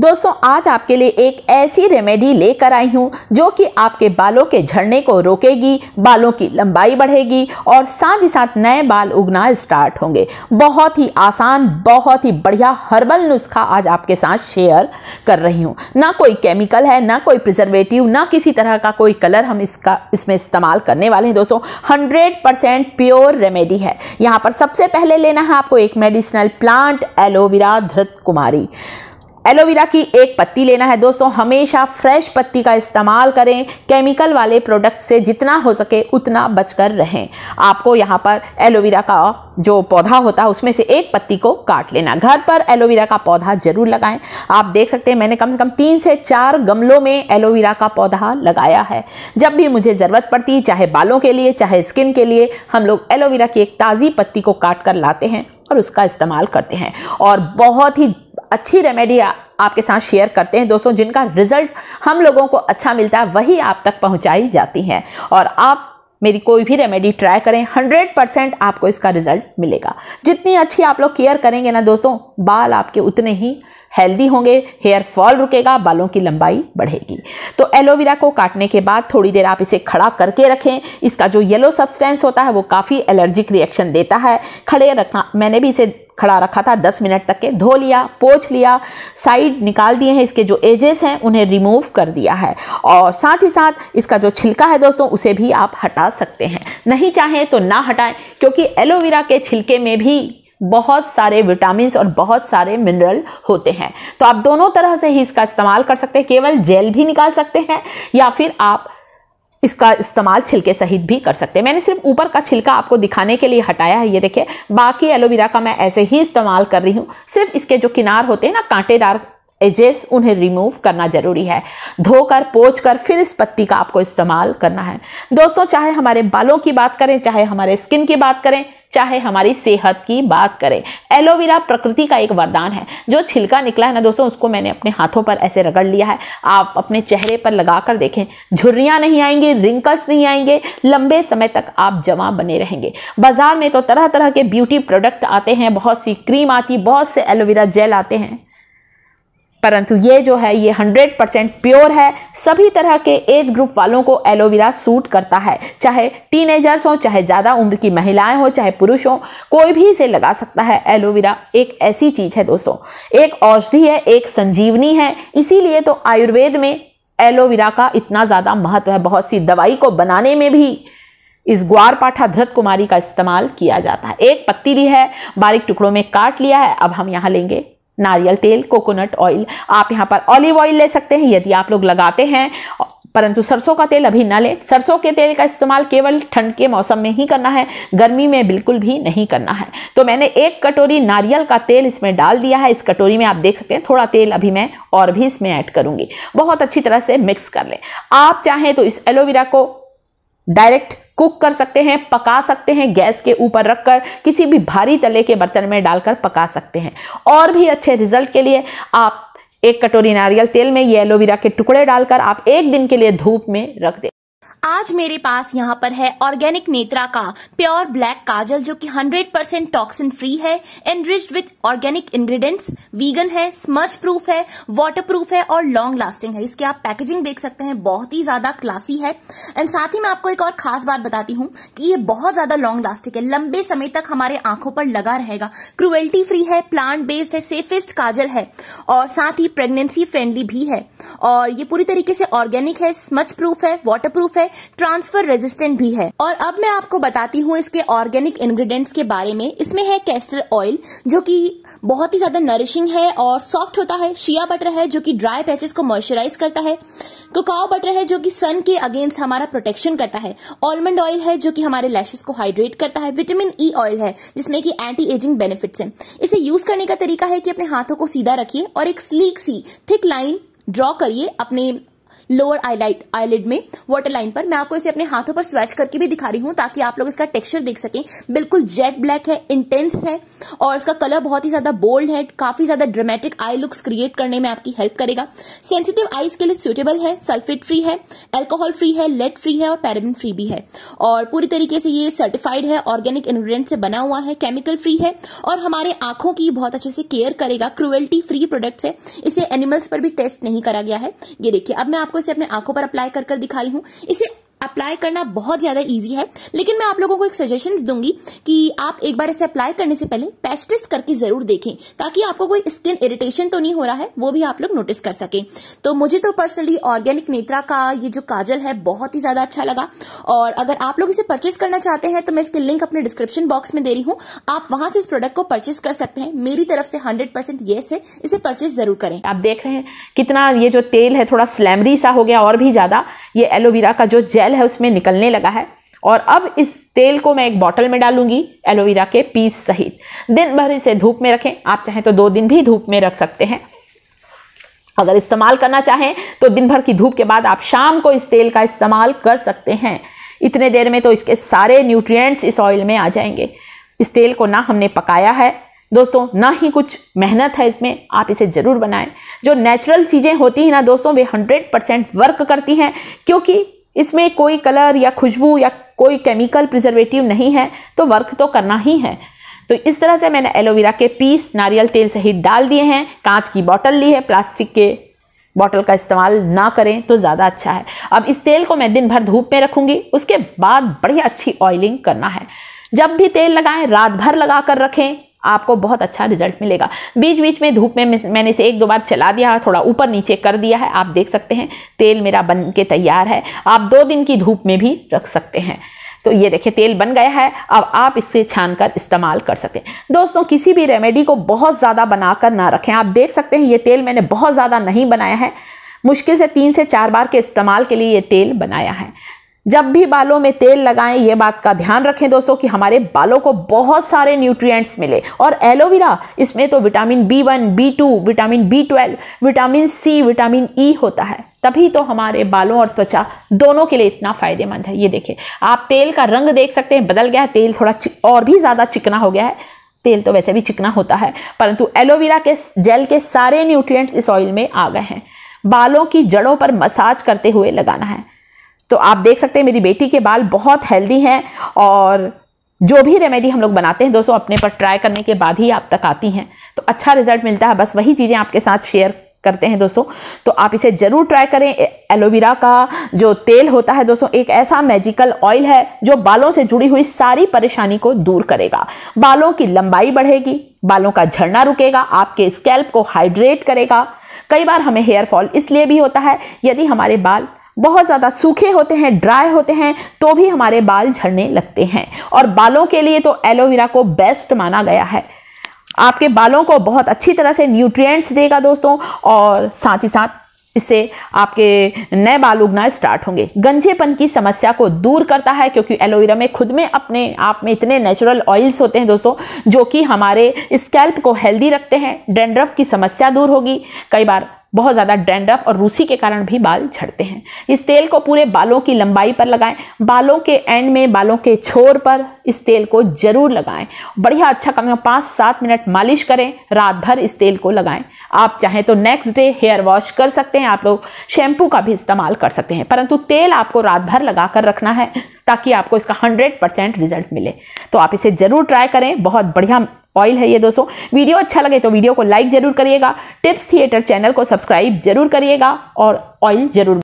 दोस्तों आज आपके लिए एक ऐसी रेमेडी लेकर आई हूँ जो कि आपके बालों के झड़ने को रोकेगी बालों की लंबाई बढ़ेगी और साथ ही साथ नए बाल उगना स्टार्ट होंगे बहुत ही आसान बहुत ही बढ़िया हर्बल नुस्खा आज आपके साथ शेयर कर रही हूँ ना कोई केमिकल है ना कोई प्रिजर्वेटिव ना किसी तरह का कोई कलर हम इसका इसमें इस्तेमाल करने वाले हैं दोस्तों हंड्रेड परसेंट प्योर रेमेडी है यहाँ पर सबसे पहले लेना है आपको एक मेडिसिनल प्लांट एलोवेरा धृत कुमारी एलोवेरा की एक पत्ती लेना है दोस्तों हमेशा फ्रेश पत्ती का इस्तेमाल करें केमिकल वाले प्रोडक्ट से जितना हो सके उतना बचकर रहें आपको यहाँ पर एलोवेरा का जो पौधा होता है उसमें से एक पत्ती को काट लेना घर पर एलोवेरा का पौधा जरूर लगाएं आप देख सकते हैं मैंने कम से कम तीन से चार गमलों में एलोवेरा का पौधा लगाया है जब भी मुझे ज़रूरत पड़ती चाहे बालों के लिए चाहे स्किन के लिए हम लोग एलोवेरा की एक ताज़ी पत्ती को काट कर लाते हैं और उसका इस्तेमाल करते हैं और बहुत ही अच्छी रेमेडी आपके साथ शेयर करते हैं दोस्तों जिनका रिजल्ट हम लोगों को अच्छा मिलता है वही आप तक पहुंचाई जाती है और आप मेरी कोई भी रेमेडी ट्राई करें हंड्रेड परसेंट आपको इसका रिजल्ट मिलेगा जितनी अच्छी आप लोग केयर करेंगे ना दोस्तों बाल आपके उतने ही हेल्दी होंगे हेयर फॉल रुकेगा बालों की लंबाई बढ़ेगी तो एलोवेरा को काटने के बाद थोड़ी देर आप इसे खड़ा करके रखें इसका जो येलो सब्सटेंस होता है वो काफ़ी एलर्जिक रिएक्शन देता है खड़े रखना मैंने भी इसे खड़ा रखा था दस मिनट तक के धो लिया पोछ लिया साइड निकाल दिए हैं इसके जो एजेस हैं उन्हें रिमूव कर दिया है और साथ ही साथ इसका जो छिलका है दोस्तों उसे भी आप हटा सकते हैं नहीं चाहें तो ना हटाएं क्योंकि एलोवेरा के छिलके में भी बहुत सारे विटामिन और बहुत सारे मिनरल होते हैं तो आप दोनों तरह से ही इसका इस्तेमाल कर सकते हैं केवल जेल भी निकाल सकते हैं या फिर आप इसका इस्तेमाल छिलके सहित भी कर सकते हैं मैंने सिर्फ ऊपर का छिलका आपको दिखाने के लिए हटाया है ये देखिए बाकी एलोवेरा का मैं ऐसे ही इस्तेमाल कर रही हूँ सिर्फ इसके जो किनार होते हैं ना कांटेदार एजेस उन्हें रिमूव करना जरूरी है धोकर पोच कर फिर इस पत्ती का आपको इस्तेमाल करना है दोस्तों चाहे हमारे बालों की बात करें चाहे हमारे स्किन की बात करें चाहे हमारी सेहत की बात करें एलोवेरा प्रकृति का एक वरदान है जो छिलका निकला है ना दोस्तों उसको मैंने अपने हाथों पर ऐसे रगड़ लिया है आप अपने चेहरे पर लगा कर देखें झुर्रियाँ नहीं आएंगी रिंकल्स नहीं आएंगे लंबे समय तक आप जमा बने रहेंगे बाजार में तो तरह तरह के ब्यूटी प्रोडक्ट आते हैं बहुत सी क्रीम आती बहुत से एलोवेरा जेल आते हैं परंतु ये जो है ये 100 परसेंट प्योर है सभी तरह के एज ग्रुप वालों को एलोवेरा सूट करता है चाहे टीनेजर्स हों चाहे ज़्यादा उम्र की महिलाएं हों चाहे पुरुष हों कोई भी इसे लगा सकता है एलोवेरा एक ऐसी चीज़ है दोस्तों एक औषधि है एक संजीवनी है इसीलिए तो आयुर्वेद में एलोवेरा का इतना ज़्यादा महत्व है बहुत सी दवाई को बनाने में भी इस ग्वार पाठा धृत कुमारी का इस्तेमाल किया जाता है एक पत्ती ली है बारीक टुकड़ों में काट लिया है अब हम यहाँ लेंगे नारियल तेल कोकोनट ऑयल आप यहाँ पर ऑलिव ऑयल ले सकते हैं यदि आप लोग लगाते हैं परंतु सरसों का तेल अभी ना लें सरसों के तेल का इस्तेमाल केवल ठंड के मौसम में ही करना है गर्मी में बिल्कुल भी नहीं करना है तो मैंने एक कटोरी नारियल का तेल इसमें डाल दिया है इस कटोरी में आप देख सकते हैं थोड़ा तेल अभी मैं और भी इसमें ऐड करूँगी बहुत अच्छी तरह से मिक्स कर लें आप चाहें तो इस एलोवेरा को डायरेक्ट कुक कर सकते हैं पका सकते हैं गैस के ऊपर रखकर किसी भी भारी तले के बर्तन में डालकर पका सकते हैं और भी अच्छे रिजल्ट के लिए आप एक कटोरी नारियल तेल में ये एलोवेरा के टुकड़े डालकर आप एक दिन के लिए धूप में रख दें आज मेरे पास यहाँ पर है ऑर्गेनिक नेत्रा का प्योर ब्लैक काजल जो कि 100 परसेंट टॉक्सिन फ्री है enriched with organic ingredients vegan है स्मच प्रूफ है वाटर प्रूफ है और लॉन्ग लास्टिंग है इसकी आप पैकेजिंग देख सकते हैं बहुत ही ज्यादा क्लासी है एंड साथ ही मैं आपको एक और खास बात बताती हूँ कि ये बहुत ज्यादा लॉन्ग लास्टिंग है लंबे समय तक हमारे आंखों पर लगा रहेगा क्रुएल्टी फ्री है प्लांट बेस्ड है सेफेस्ट काजल है और साथ ही प्रेगनेंसी फ्रेंडली भी है और ये पूरी तरीके से ऑर्गेनिक है स्मच प्रूफ है वाटर प्रूफ है ट्रांसफर रेजिस्टेंट भी है और अब मैं आपको बताती हूँ इसके ऑर्गेनिक इंग्रेडिएंट्स के बारे में इसमें है कैस्टर ऑयल जो कि बहुत ही ज्यादा नरिशिंग है और सॉफ्ट होता है शिया बटर है जो कि ड्राई पैचेस को मॉइस्चराइज करता है कोकाओ बटर है जो कि सन के अगेंस्ट हमारा प्रोटेक्शन करता है ऑलमंड ऑयल है जो कि हमारे लैशेस को हाइड्रेट करता है विटामिन ई ऑयल है जिसमें कि एंटी एजिंग बेनिफिट्स हैं इसे यूज करने का तरीका है कि अपने हाथों को सीधा रखिए और एक स्लीक सी थिक लाइन ड्रॉ करिए अपने लोअर आईलाइट आईलिड में वाटर लाइन पर मैं आपको इसे अपने हाथों पर स्वैच करके भी दिखा रही हूं ताकि आप लोग इसका टेक्सचर देख सकें बिल्कुल जेट ब्लैक है इंटेंस है और इसका कलर बहुत ही ज्यादा बोल्ड है काफी ज्यादा ड्रामेटिक आई लुक्स क्रिएट करने में आपकी हेल्प करेगा सेंसिटिव आईज के लिए सुटेबल है सल्फेट फ्री है एल्कोहल फ्री है लेड फ्री है और पैराबिन फ्री भी है और पूरी तरीके से ये सर्टिफाइड है ऑर्गेनिक इन्ग्रीडियंट से बना हुआ है केमिकल फ्री है और हमारे आंखों की बहुत अच्छे से केयर करेगा क्रुएल्टी फ्री प्रोडक्ट है इसे एनिमल्स पर भी टेस्ट नहीं करा गया है ये देखिए अब मैं आपको आपको इसे अपने आंखों पर अप्लाई कर कर दिखाई हूं इसे अप्लाई करना बहुत ज्यादा ईजी है लेकिन मैं आप लोगों को एक सजेशन दूंगी कि आप एक बार इसे अप्लाई करने से पहले पैच टेस्ट करके जरूर देखें ताकि आपको कोई स्किन इरिटेशन तो नहीं हो रहा है वो भी आप लोग नोटिस कर सकें तो मुझे तो पर्सनली ऑर्गेनिक नेत्रा का ये जो काजल है बहुत ही ज्यादा अच्छा लगा और अगर आप लोग इसे परचेस करना चाहते हैं तो मैं इसके लिंक अपने डिस्क्रिप्शन बॉक्स में दे रही हूँ आप वहां से इस प्रोडक्ट को परचेस कर सकते हैं मेरी तरफ से हंड्रेड परसेंट है इसे परचेस जरूर करें आप देख रहे हैं कितना ये जो तेल है थोड़ा स्लैमरी सा हो गया और भी ज्यादा ये एलोवेरा का जो जेल है उसमें निकलने लगा है और अब इस तेल को मैं एक बॉटल में डालूंगी एलोवेरा के पीस सहित दिन भर इसे धूप में रखें आप चाहें तो दो दिन भी धूप में रख सकते हैं अगर इस्तेमाल करना चाहें तो दिन भर की धूप के बाद आप शाम को इस तेल का इस्तेमाल कर सकते हैं इतने देर में तो इसके सारे न्यूट्रिएंट्स इस ऑयल में आ जाएंगे इस तेल को ना हमने पकाया है दोस्तों ना ही कुछ मेहनत है इसमें आप इसे ज़रूर बनाएं जो नेचुरल चीज़ें होती हैं ना दोस्तों वे 100 परसेंट वर्क करती हैं क्योंकि इसमें कोई कलर या खुशबू या कोई केमिकल प्रिजर्वेटिव नहीं है तो वर्क तो करना ही है तो इस तरह से मैंने एलोवेरा के पीस नारियल तेल सहित डाल दिए हैं कांच की बॉटल ली है प्लास्टिक के बॉटल का इस्तेमाल ना करें तो ज़्यादा अच्छा है अब इस तेल को मैं दिन भर धूप में रखूँगी उसके बाद बढ़िया अच्छी ऑयलिंग करना है जब भी तेल लगाएं रात भर लगा कर रखें आपको बहुत अच्छा रिजल्ट मिलेगा बीच बीच में धूप में मैंने इसे एक दो बार चला दिया थोड़ा ऊपर नीचे कर दिया है आप देख सकते हैं तेल मेरा बन के तैयार है आप दो दिन की धूप में भी रख सकते हैं तो ये देखिए तेल बन गया है अब आप इससे छान कर इस्तेमाल कर सकते हैं दोस्तों किसी भी रेमेडी को बहुत ज़्यादा बनाकर ना रखें आप देख सकते हैं ये तेल मैंने बहुत ज़्यादा नहीं बनाया है मुश्किल से तीन से चार बार के इस्तेमाल के लिए ये तेल बनाया है जब भी बालों में तेल लगाएं ये बात का ध्यान रखें दोस्तों कि हमारे बालों को बहुत सारे न्यूट्रिएंट्स मिले और एलोवेरा इसमें तो vitamin B one B two vitamin B twelve vitamin C vitamin E e होता है तभी तो हमारे बालों और त्वचा दोनों के लिए इतना फायदेमंद है ये देखें आप तेल का रंग देख सकते हैं बदल गया है तेल थोड़ा और भी ज़्यादा चिकना हो गया है तेल तो वैसे भी चिकना होता है परंतु एलोवेरा के जेल के सारे न्यूट्रिएंट्स इस ऑयल में आ गए हैं बालों की जड़ों पर मसाज करते हुए लगाना है तो आप देख सकते हैं मेरी बेटी के बाल बहुत हेल्दी हैं और जो भी रेमेडी हम लोग बनाते हैं दोस्तों अपने पर ट्राई करने के बाद ही आप तक आती हैं तो अच्छा रिजल्ट मिलता है बस वही चीज़ें आपके साथ शेयर करते हैं दोस्तों तो आप इसे ज़रूर ट्राई करें एलोवेरा का जो तेल होता है दोस्तों एक ऐसा मैजिकल ऑयल है जो बालों से जुड़ी हुई सारी परेशानी को दूर करेगा बालों की लंबाई बढ़ेगी बालों का झड़ना रुकेगा आपके स्कैल्प को हाइड्रेट करेगा कई बार हमें हेयर फॉल इसलिए भी होता है यदि हमारे बाल बहुत ज़्यादा सूखे होते हैं ड्राई होते हैं तो भी हमारे बाल झड़ने लगते हैं और बालों के लिए तो एलोवेरा को बेस्ट माना गया है आपके बालों को बहुत अच्छी तरह से न्यूट्रिएंट्स देगा दोस्तों और साथ ही साथ इससे आपके नए बाल उगना स्टार्ट होंगे गंजेपन की समस्या को दूर करता है क्योंकि एलोवेरा में खुद में अपने आप में इतने नेचुरल ऑयल्स होते हैं दोस्तों जो कि हमारे स्कैल्प को हेल्दी रखते हैं डेंड्रफ की समस्या दूर होगी कई बार बहुत ज़्यादा डैंड्रफ और रूसी के कारण भी बाल झड़ते हैं इस तेल को पूरे बालों की लंबाई पर लगाएं बालों के एंड में बालों के छोर पर इस तेल को ज़रूर लगाएं बढ़िया अच्छा कम पाँच सात मिनट मालिश करें रात भर इस तेल को लगाएं आप चाहें तो नेक्स्ट डे हेयर वॉश कर सकते हैं आप लोग शैम्पू का भी इस्तेमाल कर सकते हैं परंतु तेल आपको रात भर लगा कर रखना है ताकि आपको इसका हंड्रेड परसेंट रिजल्ट मिले तो आप इसे ज़रूर ट्राई करें बहुत बढ़िया ऑयल है ये दोस्तों वीडियो अच्छा लगे तो वीडियो को लाइक जरूर करिएगा टिप्स थिएटर चैनल को सब्सक्राइब जरूर करिएगा और ऑयल जरूर